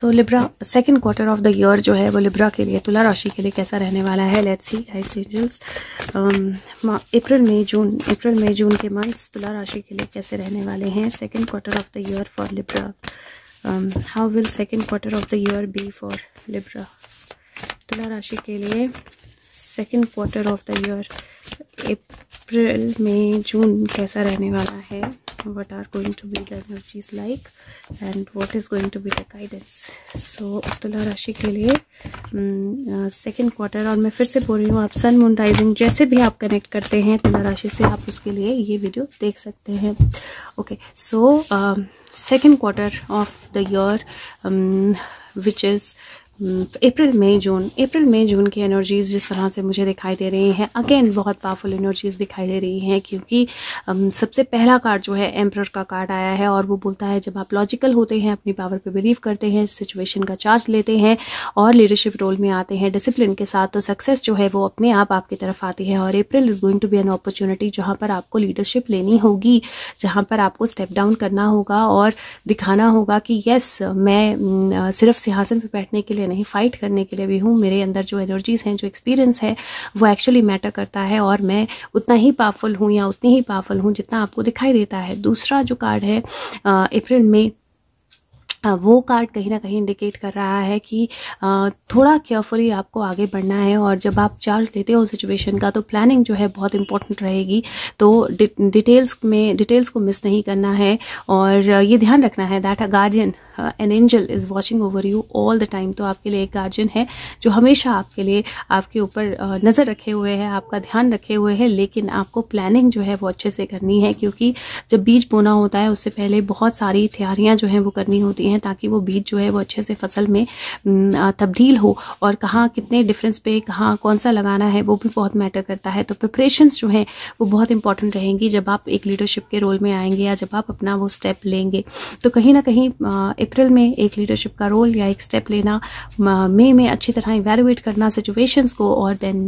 तो Libra second quarter of the year जो है वो लिब्रा के लिए तुला राशि के लिए कैसा रहने वाला है let's see lights angels April May June April May June के मंथ्स तुला राशि के लिए कैसे रहने वाले हैं second quarter of the year for Libra how will second quarter of the year be for Libra तुला राशि के लिए second quarter of the year April May June कैसा रहने वाला है what are going to be the energies like and what is going to be the guidance so तुला राशि के लिए सेकेंड mm, क्वार्टर uh, और मैं फिर से बोल रही हूँ आप सन मून राइजिंग जैसे भी आप कनेक्ट करते हैं तुला राशि से आप उसके लिए ये वीडियो देख सकते हैं okay so second quarter of the year which is April May June April May June की एनर्जीज़ जिस तरह से मुझे दिखाई दे रही हैं अगेन बहुत पावरफुल एनर्जीज़ दिखाई दे रही हैं क्योंकि सबसे पहला कार्ड जो है एम्प्रर का कार्ड आया है और वो बोलता है जब आप लॉजिकल होते हैं अपनी पावर पे बिलीव करते हैं सिचुएशन का चार्ज लेते हैं और लीडरशिप रोल में आते हैं डिसिप्लिन के साथ तो सक्सेस जो है वो अपने आप आपकी तरफ आती है और April is going to be an opportunity जहाँ पर आपको लीडरशिप लेनी होगी जहाँ पर आपको स्टेप डाउन करना होगा और दिखाना होगा कि यस मैं सिर्फ सिंहासन पर बैठने के लिए नहीं फाइट करने के लिए भी हूँ मेरे अंदर जो एनर्जीज हैं जो एक्सपीरियंस है वो एक्चुअली मैटर करता है और मैं उतना ही पावरफुल हूँ या उतनी ही पावरफुल हूँ जितना आपको दिखाई देता है दूसरा जो कार्ड है अप्रैल में वो कार्ड कहीं ना कहीं इंडिकेट कर रहा है कि थोड़ा केयरफुली आपको आगे बढ़ना है और जब आप चार्ज लेते हो सिचुएशन का तो प्लानिंग जो है बहुत इंपॉर्टेंट रहेगी तो डिटेल्स में डिटेल्स को मिस नहीं करना है और ये ध्यान रखना है that a guardian an angel is watching over you all the time तो आपके लिए एक गार्जियन है जो हमेशा आपके लिए आपके ऊपर नज़र रखे हुए है आपका ध्यान रखे हुए है लेकिन आपको प्लानिंग जो है वो अच्छे से करनी है क्योंकि जब बीज बोना होता है उससे पहले बहुत सारी तैयारियां जो है वो करनी होती हैं ताकि वो बीज जो है वो अच्छे से फसल में तब्दील हो और कहाँ कितने डिफरेंस पे कहाँ कौन सा लगाना है वो भी बहुत मैटर करता है तो प्रिपरेशन जो है वो बहुत इंपॉर्टेंट रहेंगी जब आप एक लीडरशिप के रोल में आएंगे या जब आप अपना वो स्टेप लेंगे तो कहीं ना कहीं अप्रैल में एक लीडरशिप का रोल या एक स्टेप लेना मई में अच्छी तरह इवेलुएट करना सिचुएशंस को और देन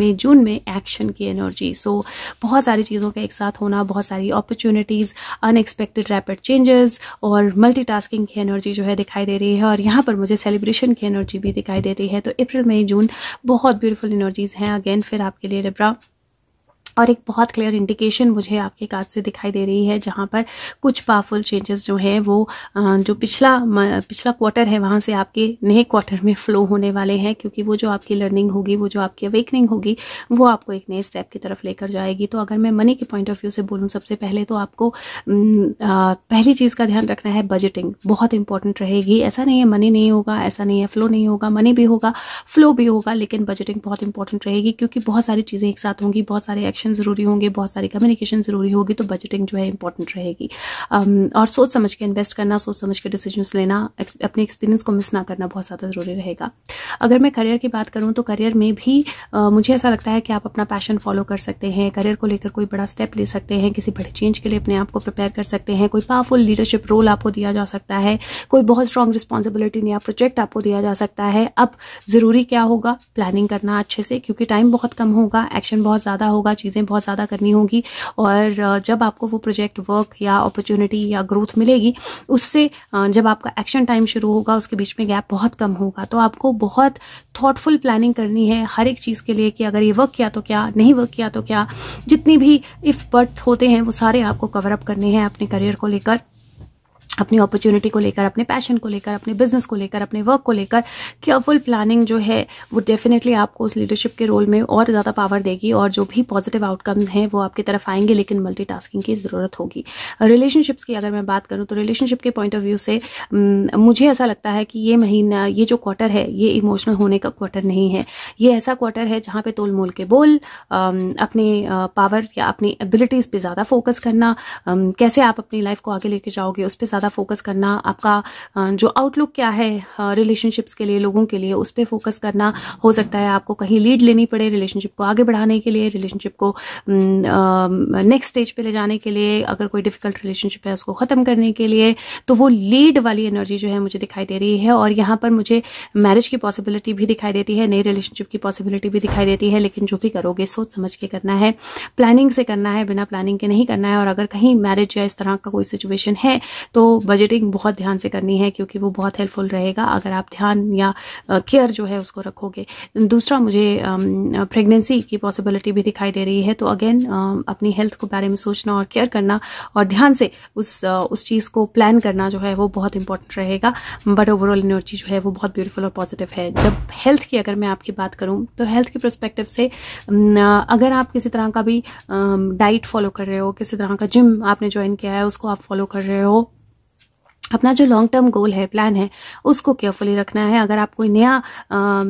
मई जून में एक्शन की एनर्जी सो so, बहुत सारी चीज़ों का एक साथ होना बहुत सारी अपॉर्चुनिटीज़ अनएक्सपेक्टेड रैपिड चेंजेस और मल्टी की एनर्जी जो है दिखाई दे रही है और यहाँ पर मुझे सेलिब्रेशन की एनर्जी भी दिखाई देती है तो अप्रैल मई जून बहुत ब्यूटीफुल एनर्जीज हैं अगेन फिर आपके लिए रिब्रा और एक बहुत क्लियर इंडिकेशन मुझे आपके कार्ड से दिखाई दे रही है जहाँ पर कुछ पावरफुल चेंजेस जो है वो जो पिछला पिछला क्वार्टर है वहाँ से आपके नए क्वार्टर में फ्लो होने वाले हैं क्योंकि वो जो आपकी लर्निंग होगी वो जो आपकी अवेकनिंग होगी वो आपको एक नए स्टेप की तरफ लेकर जाएगी तो अगर मैं मनी के पॉइंट ऑफ व्यू से बोलूँ सबसे पहले तो आपको पहली चीज़ का ध्यान रखना है बजटिंग बहुत इंपॉर्टेंट रहेगी ऐसा नहीं है मनी नहीं होगा ऐसा नहीं है फ्लो नहीं होगा मनी भी होगा फ्लो भी होगा लेकिन बजटिंग बहुत इंपॉर्टेंट रहेगी क्योंकि बहुत सारी चीज़ें एक साथ होंगी बहुत सारे एक्शन कम्युनिकेशन ज़रूरी होंगे बहुत सारी कम्युनिकेशन ज़रूरी होगी तो बजटिंग जो है इंपॉर्टेंट रहेगी um, और सोच समझ के इन्वेस्ट करना सोच समझ के डिसीजन लेना अपने एक्सपीरियंस को मिस ना करना बहुत ज़्यादा ज़रूरी रहेगा अगर मैं करियर की बात करूं तो करियर में भी uh, मुझे ऐसा लगता है कि आप अपना पैशन फॉलो कर सकते हैं करियर को लेकर कोई बड़ा स्टेप ले सकते हैं किसी बड़े चेंज के लिए अपने आप को प्रिपेयर कर सकते हैं कोई पावरफुल लीडरशिप रोल आपको दिया जा सकता है कोई बहुत स्ट्रांग रिस्पॉन्सिबिलिटी नया प्रोजेक्ट आपको दिया जा सकता है अब ज़रूरी क्या होगा प्लानिंग करना अच्छे से क्योंकि टाइम बहुत कम होगा एक्शन बहुत ज़्यादा होगा चीज़ें बहुत ज़्यादा करनी होंगी और जब आपको वो प्रोजेक्ट वर्क या अपॉर्चुनिटी या ग्रोथ मिलेगी उससे जब आपका एक्शन टाइम शुरू होगा उसके बीच में गैप बहुत कम होगा तो आपको बहुत थॉटफुल प्लानिंग करनी है हर एक चीज़ के लिए कि अगर ये वर्क किया तो क्या नहीं वर्क किया तो क्या जितनी भी इफ बर्थ होते हैं वो सारे आपको कवर अप करने हैं अपने करियर को लेकर अपनी अपॉर्चुनिटी को लेकर अपने पैशन को लेकर अपने बिजनेस को लेकर अपने वर्क को लेकर केयरफुल प्लानिंग जो है वो डेफिनेटली आपको उस लीडरशिप के रोल में और ज़्यादा पावर देगी और जो भी पॉजिटिव आउटकम्स हैं वो आपकी तरफ आएंगे लेकिन मल्टीटास्किंग की ज़रूरत होगी रिलेशनशिप्स की अगर मैं बात करूं तो रिलेशनशिप के पॉइंट ऑफ व्यू से मुझे ऐसा लगता है कि ये महीना ये जो क्वार्टर है ये इमोशनल होने का क्वार्टर नहीं है ये ऐसा क्वार्टर है जहां पर तोल मोल के बोल अपने पावर या अपनी एबिलिटीज़ पर ज़्यादा फोकस करना कैसे आप अपनी लाइफ को आगे लेके जाओगे उस पर ज़्यादा फोकस करना आपका जो आउटलुक क्या है रिलेशनशिप्स के लिए लोगों के लिए उस पर फोकस करना हो सकता है आपको कहीं लीड लेनी पड़े रिलेशनशिप को आगे बढ़ाने के लिए रिलेशनशिप को नेक्स्ट स्टेज पे ले जाने के लिए अगर कोई डिफिकल्ट रिलेशनशिप है उसको ख़त्म करने के लिए तो वो लीड वाली एनर्जी जो है मुझे दिखाई दे रही है और यहाँ पर मुझे मैरिज की पॉसिबिलिटी भी दिखाई देती है नई रिलेशनशिप की पॉसिबिलिटी भी दिखाई देती है लेकिन जो भी करोगे सोच समझ के करना है प्लानिंग से करना है बिना प्लानिंग के नहीं करना है और अगर कहीं मैरिज या इस तरह का कोई सिचुएशन है तो बजटिंग बहुत ध्यान से करनी है क्योंकि वो बहुत हेल्पफुल रहेगा अगर आप ध्यान या केयर जो है उसको रखोगे दूसरा मुझे प्रेगनेंसी की पॉसिबिलिटी भी दिखाई दे रही है तो अगेन अपनी हेल्थ के बारे में सोचना और केयर करना और ध्यान से उस उस चीज़ को प्लान करना जो है वो बहुत इंपॉर्टेंट रहेगा बट ओवरऑल एनर्जी जो है वो बहुत ब्यूटीफुल और पॉजिटिव है जब हेल्थ की अगर मैं आपकी बात करूं तो हेल्थ के परस्पेक्टिव से अगर आप किसी तरह का भी डाइट फॉलो कर रहे हो किसी तरह का जिम आपने ज्वाइन किया है उसको आप फॉलो कर रहे हो अपना जो लॉन्ग टर्म गोल है प्लान है उसको केयरफुली रखना है अगर आप कोई नया आ, आ,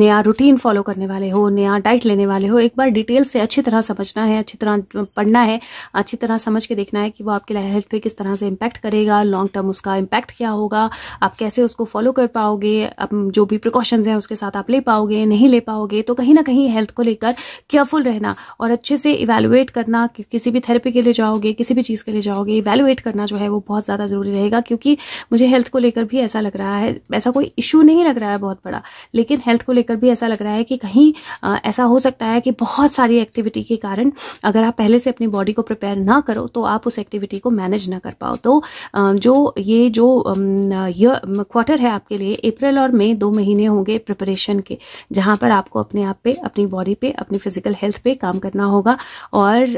नया रूटीन फॉलो करने वाले हो नया डाइट लेने वाले हो एक बार डिटेल से अच्छी तरह समझना है अच्छी तरह पढ़ना है अच्छी तरह समझ के देखना है कि वो आपके हेल्थ पे किस तरह से इम्पैक्ट करेगा लॉन्ग टर्म उसका इम्पैक्ट क्या होगा आप कैसे उसको फॉलो कर पाओगे आप जो भी प्रिकॉशन हैं उसके साथ आप ले पाओगे नहीं ले पाओगे तो कहीं ना कहीं हेल्थ को लेकर केयरफुल रहना और अच्छे से इवेलुएट करना किसी भी थेरेपी के लिए जाओगे किसी भी चीज़ के लिए जाओगे इवेलुएट करना जो है वो बहुत ज़्यादा ज़रूरी रहेगा क्योंकि मुझे हेल्थ को लेकर भी ऐसा लग रहा है ऐसा कोई इशू नहीं लग रहा है बहुत बड़ा लेकिन हेल्थ को लेकर भी ऐसा लग रहा है कि कहीं ऐसा हो सकता है कि बहुत सारी एक्टिविटी के कारण अगर आप पहले से अपनी बॉडी को प्रिपेयर ना करो तो आप उस एक्टिविटी को मैनेज ना कर पाओ तो जो ये जो क्वार्टर है आपके लिए अप्रैल और मई दो महीने होंगे प्रिपरेशन के जहां पर आपको अपने आप पे अपनी बॉडी पे अपनी फिजिकल हेल्थ पे काम करना होगा और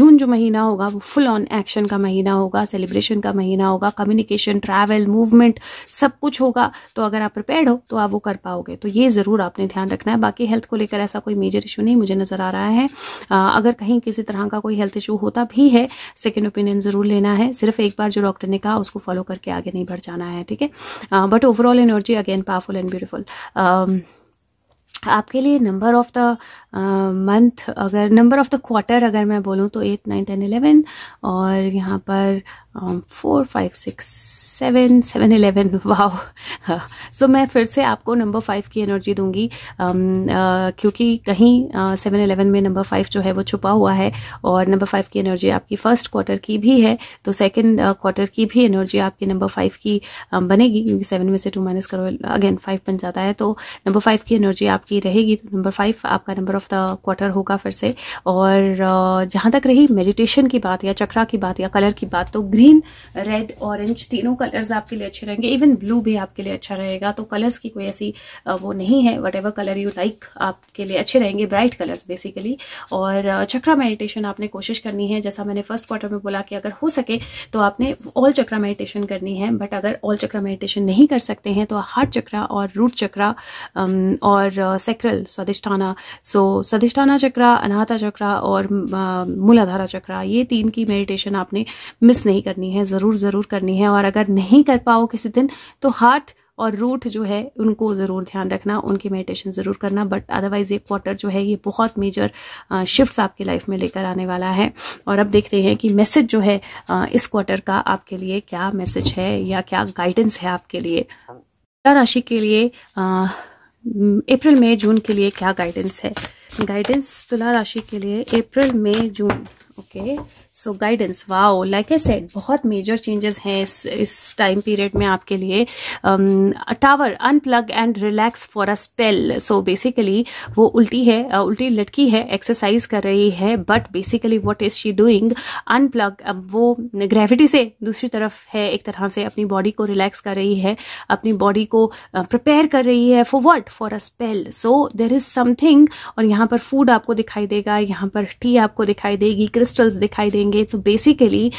जून जो महीना होगा वो फुल ऑन एक्शन का महीना होगा सेलिब्रेशन कम्युनिकेशन का महीना होगा कम्युनिकेशन ट्रैवल मूवमेंट सब कुछ होगा तो अगर आप प्रिपेयर हो तो आप वो कर पाओगे तो ये ज़रूर आपने ध्यान रखना है बाकी हेल्थ को लेकर ऐसा कोई मेजर इशू नहीं मुझे नज़र आ रहा है आ, अगर कहीं किसी तरह का कोई हेल्थ इशू होता भी है सेकेंड ओपिनियन ज़रूर लेना है सिर्फ एक बार जो डॉक्टर ने कहा उसको फॉलो करके आगे नहीं बढ़ जाना है ठीक है but overall energy again powerful and beautiful आपके लिए नंबर ऑफ द मंथ अगर नंबर ऑफ द क्वार्टर अगर मैं बोलूँ तो एट नाइन टेन इलेवन और यहाँ पर four five six seven seven eleven वाह सो मैं फिर से आपको नंबर फाइव की एनर्जी दूंगी um, uh, क्योंकि कहीं सेवन uh, इलेवन में नंबर फाइव जो है वो छुपा हुआ है और नंबर फाइव की एनर्जी आपकी फर्स्ट क्वार्टर की भी है तो सेकेंड क्वार्टर uh, की भी एनर्जी आपकी नंबर फाइव की um, बनेगी क्योंकि सेवन में से टू माइनस करो अगेन फाइव बन जाता है तो नंबर फाइव की एनर्जी आपकी रहेगी तो नंबर फाइव आपका नंबर ऑफ द क्वार्टर होगा फिर से और जहां तक रही मेडिटेशन की बात या चक्रा की बात या कलर की बात तो ग्रीन रेड ऑरेंज तीनों कलर्स आपके लिए अच्छे रहेंगे इवन ब्लू भी आपके लिए अच्छा रहेगा तो कलर्स की कोई ऐसी वो नहीं है वट कलर यू लाइक आपके लिए अच्छे रहेंगे ब्राइट कलर्स बेसिकली और चक्रा मेडिटेशन आपने कोशिश करनी है जैसा मैंने फर्स्ट क्वार्टर में बोला कि अगर हो सके तो आपने ऑल चक्रा मेडिटेशन करनी है बट अगर ऑल चक्रा मेडिटेशन नहीं कर सकते हैं तो हार्ट चक्रा और रूट चक्रा um, और सेक्रल स्वादिष्ठाना सो स्वादिष्ठाना चक्रा अनाहता चक्रा और मूलाधारा चक्रा ये तीन की मेडिटेशन आपने मिस नहीं करनी है ज़रूर ज़रूर करनी है और अगर नहीं कर पाओ किसी दिन तो हार्ट और रूट जो है उनको ज़रूर ध्यान रखना उनकी मेडिटेशन ज़रूर करना बट अदरवाइज ये क्वार्टर जो है ये बहुत मेजर शिफ्ट्स आपके लाइफ में लेकर आने वाला है और अब देखते हैं कि मैसेज जो है इस क्वार्टर का आपके लिए क्या मैसेज है या क्या गाइडेंस है आपके लिए राशि के लिए अप्रैल मई जून के लिए क्या गाइडेंस है गाइडेंस तुला राशि के लिए April May June okay so guidance wow like a set बहुत मेजर चेंजेस हैं इस टाइम पीरियड में आपके लिए tower unplug and relax for a spell so basically वो उल्टी है uh, उल्टी लटकी है एक्सरसाइज कर रही है but basically what is she doing unplug अब वो ग्रेविटी से दूसरी तरफ है एक तरह से अपनी बॉडी को रिलैक्स कर रही है अपनी बॉडी को प्रिपेयर कर रही है for what for a spell so there is something और यहां पर फूड आपको दिखाई देगा यहां पर टी आपको दिखाई देगी क्रिस्टल्स दिखाई देंगे करेंगे तो बेसिकली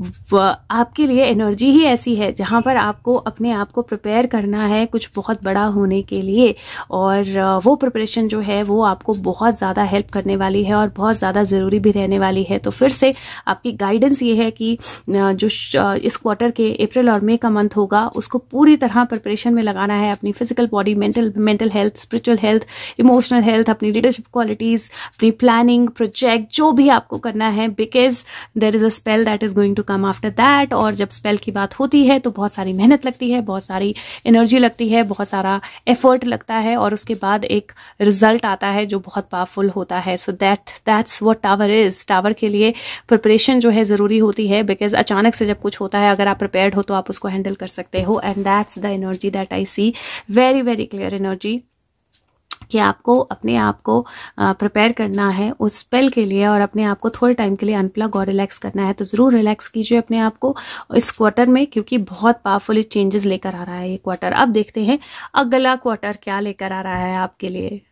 आपके लिए एनर्जी ही ऐसी है जहाँ पर आपको अपने आप को प्रिपेयर करना है कुछ बहुत बड़ा होने के लिए और वो प्रिपरेशन जो है वो आपको बहुत ज़्यादा हेल्प करने वाली है और बहुत ज़्यादा ज़रूरी भी रहने वाली है तो फिर से आपकी गाइडेंस ये है कि जो इस क्वार्टर के अप्रैल और मई का मंथ होगा उसको पूरी तरह प्रिपरेशन में लगाना है अपनी physical body mental mental health spiritual health emotional health अपनी लीडरशिप क्वालिटीज़ अपनी प्लानिंग प्रोजेक्ट जो भी आपको करना है because there is a spell that is going to to come after that और जब स्पेल की बात होती है तो बहुत सारी मेहनत लगती है बहुत सारी एनर्जी लगती है बहुत सारा एफर्ट लगता है और उसके बाद एक रिजल्ट आता है जो बहुत पावरफुल होता है so that that's what tower is tower के लिए प्रिपरेशन जो है ज़रूरी होती है बिकॉज अचानक से जब कुछ होता है अगर आप प्रिपेयर्ड हो तो आप उसको हैंडल कर सकते हो and that's the energy that I see very very clear energy कि आपको अपने आप को प्रिपेयर करना है उस स्पेल के लिए और अपने आप को थोड़े टाइम के लिए अनप्लग और रिलैक्स करना है तो ज़रूर रिलैक्स कीजिए अपने आप को इस क्वार्टर में क्योंकि बहुत पावरफुल चेंजेस लेकर आ रहा है ये क्वार्टर अब देखते हैं अगला क्वार्टर क्या लेकर आ रहा है आपके लिए